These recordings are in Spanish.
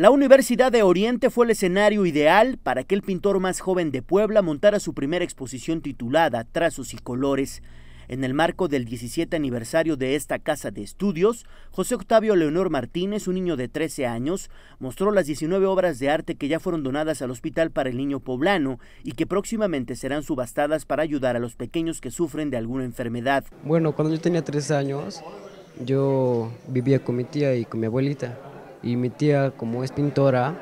La Universidad de Oriente fue el escenario ideal para que el pintor más joven de Puebla montara su primera exposición titulada Trazos y Colores. En el marco del 17 aniversario de esta casa de estudios, José Octavio Leonor Martínez, un niño de 13 años, mostró las 19 obras de arte que ya fueron donadas al Hospital para el Niño Poblano y que próximamente serán subastadas para ayudar a los pequeños que sufren de alguna enfermedad. Bueno, cuando yo tenía tres años, yo vivía con mi tía y con mi abuelita y mi tía, como es pintora,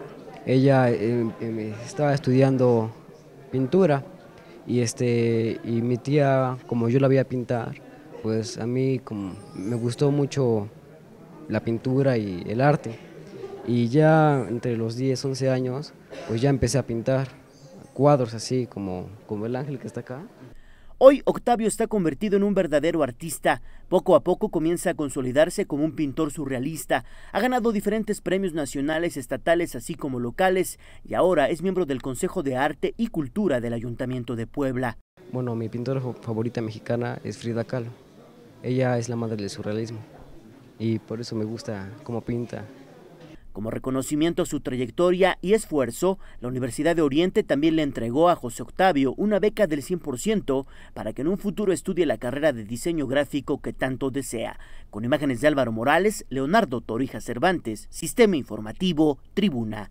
ella eh, em, eh, estaba estudiando pintura y, este, y mi tía, como yo la a pintar, pues a mí me gustó mucho la pintura y el arte. Y ya entre los 10, 11 años, pues ya empecé a pintar cuadros así como, como el ángel que está acá. Hoy Octavio está convertido en un verdadero artista. Poco a poco comienza a consolidarse como un pintor surrealista. Ha ganado diferentes premios nacionales, estatales, así como locales, y ahora es miembro del Consejo de Arte y Cultura del Ayuntamiento de Puebla. Bueno, mi pintora favorita mexicana es Frida Kahlo. Ella es la madre del surrealismo y por eso me gusta cómo pinta como reconocimiento a su trayectoria y esfuerzo, la Universidad de Oriente también le entregó a José Octavio una beca del 100% para que en un futuro estudie la carrera de diseño gráfico que tanto desea. Con imágenes de Álvaro Morales, Leonardo Torija Cervantes, Sistema Informativo, Tribuna.